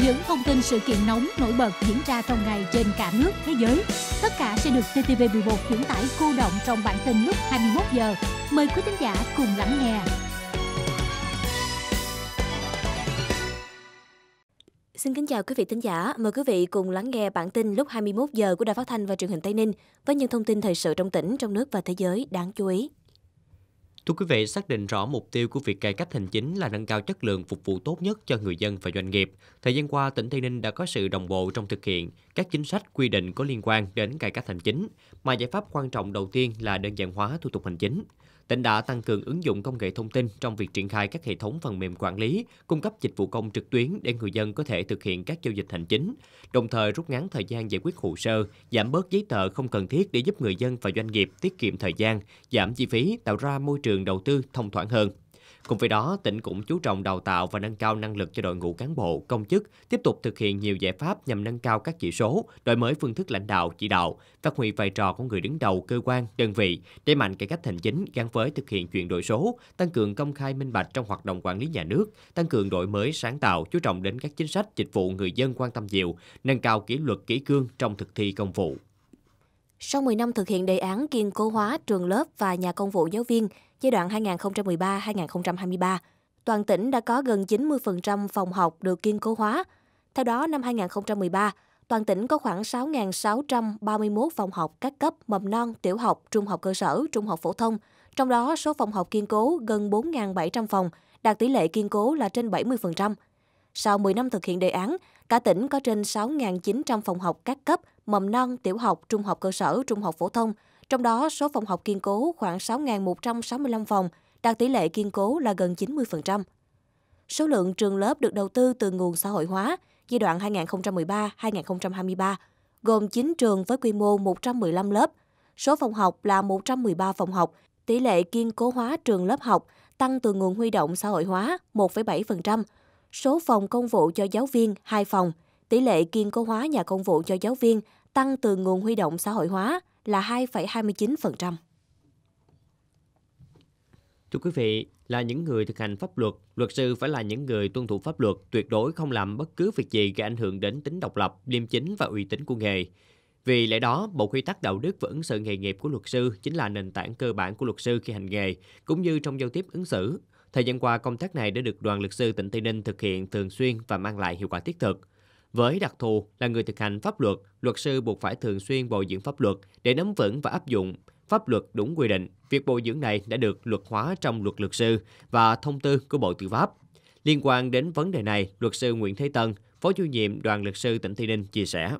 những thông tin sự kiện nóng nổi bật diễn ra trong ngày trên cả nước, thế giới. Tất cả sẽ được TTV11 chuyển tải cô động trong bản tin lúc 21 giờ. Mời quý khán giả cùng lắng nghe. Xin kính chào quý vị thính giả, mời quý vị cùng lắng nghe bản tin lúc 21 giờ của Đài Phát thanh và Truyền hình Tây Ninh với những thông tin thời sự trong tỉnh, trong nước và thế giới đáng chú ý. Thưa quý vị, xác định rõ mục tiêu của việc cải cách hành chính là nâng cao chất lượng phục vụ tốt nhất cho người dân và doanh nghiệp. Thời gian qua, tỉnh Tây Ninh đã có sự đồng bộ trong thực hiện các chính sách quy định có liên quan đến cải cách hành chính, mà giải pháp quan trọng đầu tiên là đơn giản hóa thủ tục hành chính. Tỉnh đã tăng cường ứng dụng công nghệ thông tin trong việc triển khai các hệ thống phần mềm quản lý, cung cấp dịch vụ công trực tuyến để người dân có thể thực hiện các giao dịch hành chính, đồng thời rút ngắn thời gian giải quyết hồ sơ, giảm bớt giấy tờ không cần thiết để giúp người dân và doanh nghiệp tiết kiệm thời gian, giảm chi phí, tạo ra môi trường đầu tư thông thoáng hơn. Cùng với đó, tỉnh cũng chú trọng đào tạo và nâng cao năng lực cho đội ngũ cán bộ, công chức, tiếp tục thực hiện nhiều giải pháp nhằm nâng cao các chỉ số, đổi mới phương thức lãnh đạo, chỉ đạo, phát huy vai trò của người đứng đầu cơ quan, đơn vị, đẩy mạnh cải cách hành chính gắn với thực hiện chuyển đổi số, tăng cường công khai minh bạch trong hoạt động quản lý nhà nước, tăng cường đổi mới sáng tạo, chú trọng đến các chính sách dịch vụ người dân quan tâm nhiều, nâng cao kỷ luật kỷ cương trong thực thi công vụ. Sau 10 năm thực hiện đề án kiên cố hóa trường lớp và nhà công vụ giáo viên, giai đoạn 2013-2023, toàn tỉnh đã có gần 90% phòng học được kiên cố hóa. Theo đó, năm 2013, toàn tỉnh có khoảng 6.631 phòng học các cấp mầm non, tiểu học, trung học cơ sở, trung học phổ thông. Trong đó, số phòng học kiên cố gần 4.700 phòng, đạt tỷ lệ kiên cố là trên 70%. Sau 10 năm thực hiện đề án, cả tỉnh có trên 6.900 phòng học các cấp, mầm non, tiểu học, trung học cơ sở, trung học phổ thông trong đó, số phòng học kiên cố khoảng 6.165 phòng, đạt tỷ lệ kiên cố là gần 90%. Số lượng trường lớp được đầu tư từ nguồn xã hội hóa giai đoạn 2013-2023, gồm 9 trường với quy mô 115 lớp. Số phòng học là 113 phòng học, tỷ lệ kiên cố hóa trường lớp học tăng từ nguồn huy động xã hội hóa 1,7%, số phòng công vụ cho giáo viên 2 phòng, tỷ lệ kiên cố hóa nhà công vụ cho giáo viên tăng từ nguồn huy động xã hội hóa là 2,29%. Thưa quý vị, là những người thực hành pháp luật, luật sư phải là những người tuân thủ pháp luật, tuyệt đối không làm bất cứ việc gì gây ảnh hưởng đến tính độc lập, liêm chính và uy tín của nghề. Vì lẽ đó, bộ quy tắc đạo đức và ứng xử nghề nghiệp của luật sư chính là nền tảng cơ bản của luật sư khi hành nghề, cũng như trong giao tiếp ứng xử. Thời gian qua, công tác này đã được đoàn luật sư tỉnh Tây Ninh thực hiện thường xuyên và mang lại hiệu quả thiết thực. Với đặc thù là người thực hành pháp luật, luật sư buộc phải thường xuyên bồi dưỡng pháp luật để nắm vững và áp dụng pháp luật đúng quy định. Việc bồi dưỡng này đã được luật hóa trong luật luật sư và thông tư của Bộ Tư pháp. Liên quan đến vấn đề này, luật sư Nguyễn Thế Tân, Phó chủ nhiệm đoàn luật sư tỉnh Tây Ninh chia sẻ.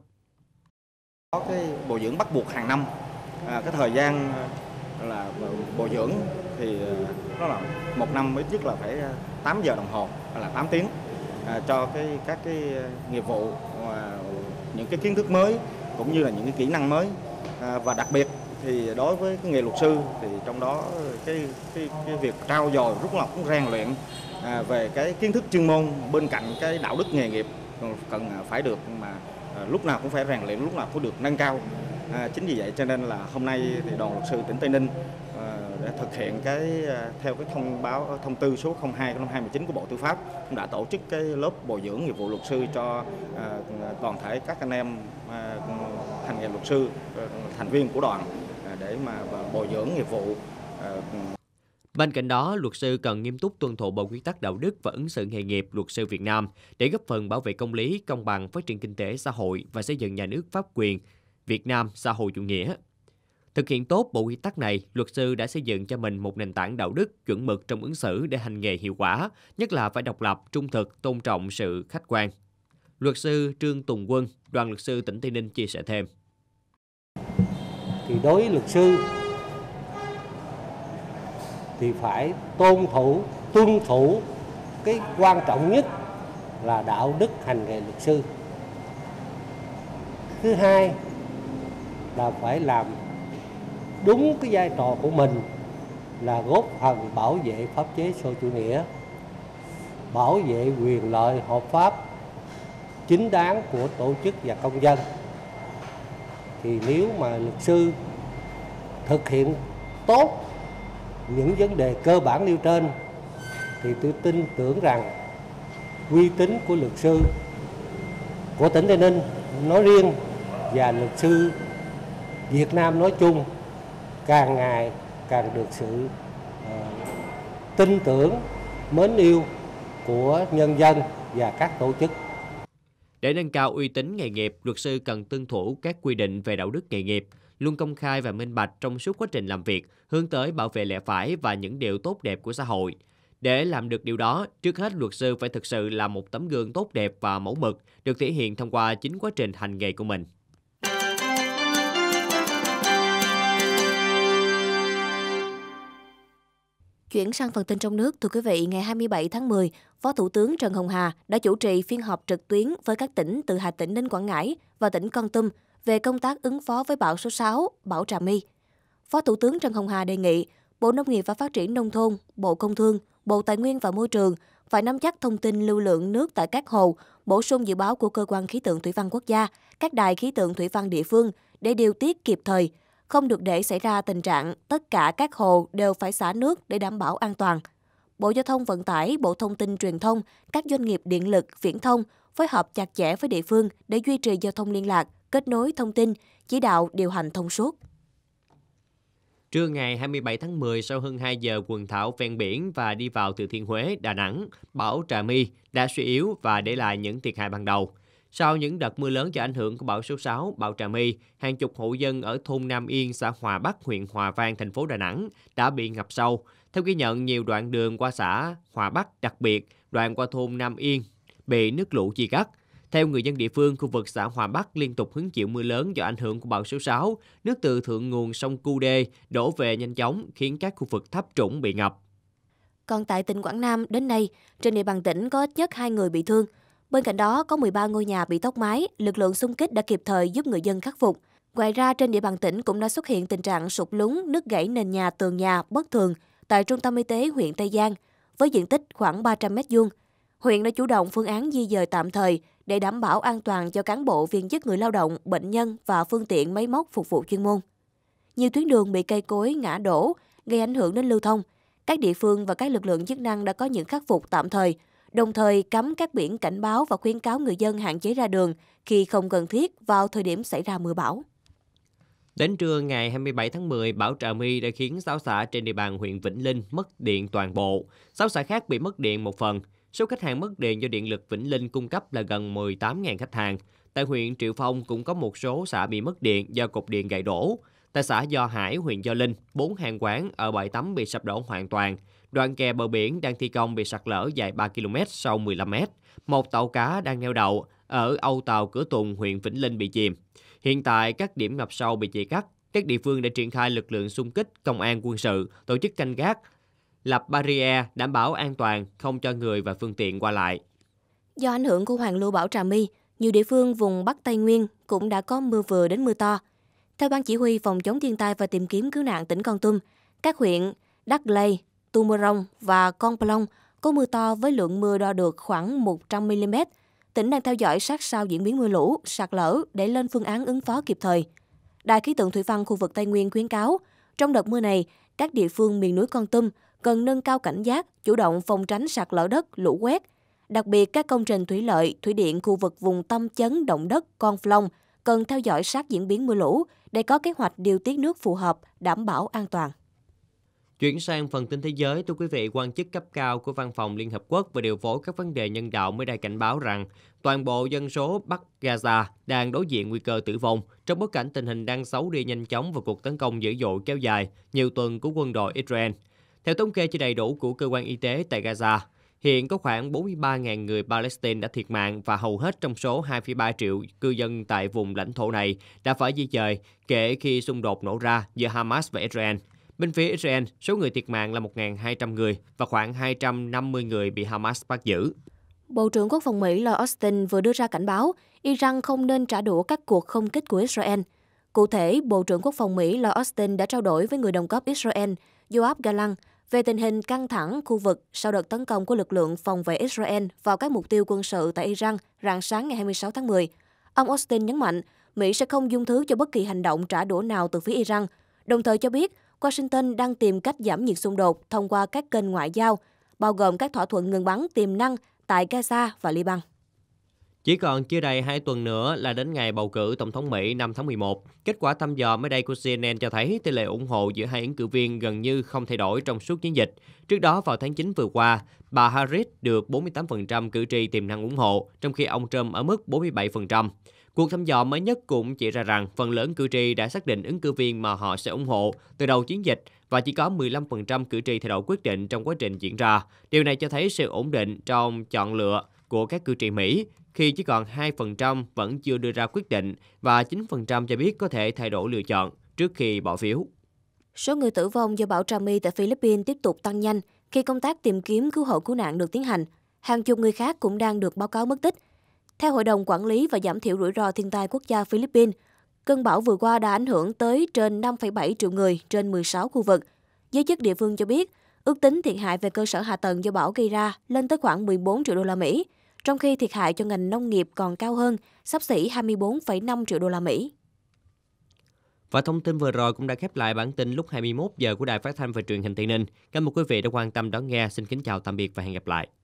Có cái bồi dưỡng bắt buộc hàng năm, à, cái thời gian à, là bồi dưỡng thì à, nó là một năm ít nhất là phải 8 à, giờ đồng hồ là 8 tiếng À, cho cái các cái à, nghiệp vụ và những cái kiến thức mới cũng như là những cái kỹ năng mới à, và đặc biệt thì đối với cái nghề luật sư thì trong đó cái cái, cái việc trao dồi rút lọc cũng rèn luyện à, về cái kiến thức chuyên môn bên cạnh cái đạo đức nghề nghiệp cần phải được mà à, lúc nào cũng phải rèn luyện lúc nào cũng được nâng cao à, chính vì vậy cho nên là hôm nay thì đoàn luật sư tỉnh tây ninh à, để thực hiện cái à, theo cái thông báo thông tư số 02 năm 2019 của Bộ Tư pháp cũng đã tổ chức cái lớp bồi dưỡng nghiệp vụ luật sư cho à, toàn thể các anh em à, hành nghề luật sư thành viên của đoàn để mà bồi dưỡng nghiệp vụ Bên cạnh đó, luật sư cần nghiêm túc tuân thủ bộ quy tắc đạo đức và ứng xử nghề nghiệp luật sư Việt Nam để góp phần bảo vệ công lý, công bằng, phát triển kinh tế xã hội và xây dựng nhà nước pháp quyền Việt Nam xã hội chủ nghĩa. Thực hiện tốt bộ quy tắc này, luật sư đã xây dựng cho mình một nền tảng đạo đức, chuẩn mực trong ứng xử để hành nghề hiệu quả, nhất là phải độc lập, trung thực, tôn trọng sự khách quan. Luật sư Trương Tùng Quân, đoàn luật sư tỉnh Tây Ninh chia sẻ thêm. Thì đối với luật sư thì phải tôn thủ, tuân thủ cái quan trọng nhất là đạo đức hành nghề luật sư. Thứ hai là phải làm đúng cái vai trò của mình là góp phần bảo vệ pháp chế xã chủ nghĩa, bảo vệ quyền lợi hợp pháp chính đáng của tổ chức và công dân. Thì nếu mà luật sư thực hiện tốt những vấn đề cơ bản nêu trên thì tôi tin tưởng rằng uy tín của luật sư của tỉnh Tây Ninh nói riêng và luật sư Việt Nam nói chung càng ngày càng được sự uh, tin tưởng, mến yêu của nhân dân và các tổ chức. Để nâng cao uy tín nghề nghiệp, luật sư cần tuân thủ các quy định về đạo đức nghề nghiệp, luôn công khai và minh bạch trong suốt quá trình làm việc, hướng tới bảo vệ lẽ phải và những điều tốt đẹp của xã hội. Để làm được điều đó, trước hết luật sư phải thực sự là một tấm gương tốt đẹp và mẫu mực, được thể hiện thông qua chính quá trình hành nghề của mình. Chuyển sang phần tin trong nước, thưa quý vị, ngày 27 tháng 10, Phó Thủ tướng Trần Hồng Hà đã chủ trì phiên họp trực tuyến với các tỉnh từ Hà Tĩnh đến Quảng Ngãi và tỉnh Con Tum về công tác ứng phó với bão số 6, bão Trà My. Phó Thủ tướng Trần Hồng Hà đề nghị Bộ Nông nghiệp và Phát triển Nông thôn, Bộ Công Thương, Bộ Tài nguyên và Môi trường phải nắm chắc thông tin lưu lượng nước tại các hồ, bổ sung dự báo của cơ quan khí tượng thủy văn quốc gia, các đài khí tượng thủy văn địa phương để điều tiết kịp thời, không được để xảy ra tình trạng tất cả các hồ đều phải xả nước để đảm bảo an toàn. Bộ Giao thông Vận tải, Bộ Thông tin Truyền thông, các doanh nghiệp điện lực, viễn thông phối hợp chặt chẽ với địa phương để duy trì giao thông liên lạc, kết nối thông tin, chỉ đạo điều hành thông suốt. Trưa ngày 27 tháng 10, sau hơn 2 giờ quần thảo ven biển và đi vào từ Thiên Huế, Đà Nẵng, bão Trà My đã suy yếu và để lại những thiệt hại ban đầu. Sau những đợt mưa lớn do ảnh hưởng của bão số 6, bão Trà My, hàng chục hộ dân ở thôn Nam Yên, xã Hòa Bắc, huyện Hòa Vang, thành phố Đà Nẵng đã bị ngập sâu. Theo ghi nhận, nhiều đoạn đường qua xã Hòa Bắc, đặc biệt đoạn qua thôn Nam Yên, bị nước lũ chia cắt. Theo người dân địa phương, khu vực xã Hòa Bắc liên tục hứng chịu mưa lớn do ảnh hưởng của bão số 6. Nước từ thượng nguồn sông Cu Đê đổ về nhanh chóng khiến các khu vực thấp trũng bị ngập. Còn tại tỉnh Quảng Nam, đến nay, trên địa bàn tỉnh có ít nhất 2 người bị thương – Bên cạnh đó, có 13 ngôi nhà bị tốc mái, lực lượng xung kích đã kịp thời giúp người dân khắc phục. Ngoài ra, trên địa bàn tỉnh cũng đã xuất hiện tình trạng sụp lún, nứt gãy nền nhà, tường nhà bất thường tại trung tâm y tế huyện Tây Giang với diện tích khoảng 300 m2. Huyện đã chủ động phương án di dời tạm thời để đảm bảo an toàn cho cán bộ viên chức người lao động, bệnh nhân và phương tiện máy móc phục vụ chuyên môn. Nhiều tuyến đường bị cây cối ngã đổ, gây ảnh hưởng đến lưu thông. Các địa phương và các lực lượng chức năng đã có những khắc phục tạm thời, đồng thời cấm các biển cảnh báo và khuyến cáo người dân hạn chế ra đường khi không cần thiết vào thời điểm xảy ra mưa bão. Đến trưa ngày 27 tháng 10, bão Trà My đã khiến 6 xã trên địa bàn huyện Vĩnh Linh mất điện toàn bộ. 6 xã khác bị mất điện một phần. Số khách hàng mất điện do điện lực Vĩnh Linh cung cấp là gần 18.000 khách hàng. Tại huyện Triệu Phong cũng có một số xã bị mất điện do cục điện gãy đổ. Tại xã Do Hải, huyện Do Linh, bốn hàng quán ở bãi tắm bị sập đổ hoàn toàn. Đoạn kè bờ biển đang thi công bị sạt lở dài 3 km sau 15 m. Một tàu cá đang neo đậu ở Âu Tàu Cửa Tùng, huyện Vĩnh Linh bị chìm. Hiện tại, các điểm ngập sâu bị chia cắt. Các địa phương đã triển khai lực lượng xung kích, công an quân sự, tổ chức canh gác, lập barrier đảm bảo an toàn, không cho người và phương tiện qua lại. Do ảnh hưởng của Hoàng Lưu Bão Trà My, nhiều địa phương vùng Bắc Tây Nguyên cũng đã có mưa vừa đến mưa to. Theo Ban Chỉ huy Phòng chống thiên tai và tìm kiếm cứu nạn tỉnh Con Tum, các huyện Đắc Lây, Tumorong và Con Plong có mưa to với lượng mưa đo được khoảng 100mm. Tỉnh đang theo dõi sát sao diễn biến mưa lũ, sạt lở để lên phương án ứng phó kịp thời. Đài khí tượng thủy văn khu vực Tây Nguyên khuyến cáo, trong đợt mưa này, các địa phương miền núi Con Tum cần nâng cao cảnh giác, chủ động phòng tránh sạt lở đất, lũ quét. Đặc biệt, các công trình thủy lợi, thủy điện khu vực vùng tâm chấn động đất Con Plong cần theo dõi sát diễn biến mưa lũ để có kế hoạch điều tiết nước phù hợp, đảm bảo an toàn. Chuyển sang phần tin thế giới, thưa quý vị, quan chức cấp cao của Văn phòng Liên Hợp Quốc về điều phối các vấn đề nhân đạo mới đây cảnh báo rằng toàn bộ dân số Bắc Gaza đang đối diện nguy cơ tử vong trong bối cảnh tình hình đang xấu đi nhanh chóng và cuộc tấn công dữ dội kéo dài nhiều tuần của quân đội Israel. Theo thống kê chưa đầy đủ của cơ quan y tế tại Gaza, hiện có khoảng 43.000 người Palestine đã thiệt mạng và hầu hết trong số 2,3 triệu cư dân tại vùng lãnh thổ này đã phải di dời kể khi xung đột nổ ra giữa Hamas và Israel – Bên phía Israel, số người thiệt mạng là 1.200 người và khoảng 250 người bị Hamas bắt giữ. Bộ trưởng Quốc phòng Mỹ Lloyd Austin vừa đưa ra cảnh báo Iran không nên trả đũa các cuộc không kích của Israel. Cụ thể, Bộ trưởng Quốc phòng Mỹ Lloyd Austin đã trao đổi với người đồng cấp Israel Yoav Gallant về tình hình căng thẳng khu vực sau đợt tấn công của lực lượng phòng vệ Israel vào các mục tiêu quân sự tại Iran rạng sáng ngày 26 tháng 10. Ông Austin nhấn mạnh, Mỹ sẽ không dung thứ cho bất kỳ hành động trả đũa nào từ phía Iran, đồng thời cho biết Washington đang tìm cách giảm nhiệt xung đột thông qua các kênh ngoại giao, bao gồm các thỏa thuận ngừng bắn tiềm năng tại Gaza và Liban. Chỉ còn chưa đầy 2 tuần nữa là đến ngày bầu cử Tổng thống Mỹ năm tháng 11. Kết quả thăm dò mới đây của CNN cho thấy tỷ lệ ủng hộ giữa hai ứng cử viên gần như không thay đổi trong suốt chiến dịch. Trước đó vào tháng 9 vừa qua, bà Harris được 48% cử tri tiềm năng ủng hộ, trong khi ông Trump ở mức 47%. Cuộc thăm dò mới nhất cũng chỉ ra rằng phần lớn cử tri đã xác định ứng cử viên mà họ sẽ ủng hộ từ đầu chiến dịch và chỉ có 15% cử tri thay đổi quyết định trong quá trình diễn ra. Điều này cho thấy sự ổn định trong chọn lựa của các cử tri Mỹ khi chỉ còn 2% vẫn chưa đưa ra quyết định và 9% cho biết có thể thay đổi lựa chọn trước khi bỏ phiếu. Số người tử vong do bão Trami tại Philippines tiếp tục tăng nhanh khi công tác tìm kiếm cứu hộ cứu nạn được tiến hành. Hàng chục người khác cũng đang được báo cáo mất tích theo Hội đồng Quản lý và Giảm thiểu rủi ro thiên tai quốc gia Philippines, cơn bão vừa qua đã ảnh hưởng tới trên 5,7 triệu người trên 16 khu vực. Giới chức địa phương cho biết, ước tính thiệt hại về cơ sở hạ tầng do bão gây ra lên tới khoảng 14 triệu đô la Mỹ, trong khi thiệt hại cho ngành nông nghiệp còn cao hơn, sắp xỉ 24,5 triệu đô la Mỹ. Và thông tin vừa rồi cũng đã khép lại bản tin lúc 21 giờ của Đài Phát thanh và Truyền hình Tây Ninh. Cảm ơn quý vị đã quan tâm đón nghe. Xin kính chào tạm biệt và hẹn gặp lại.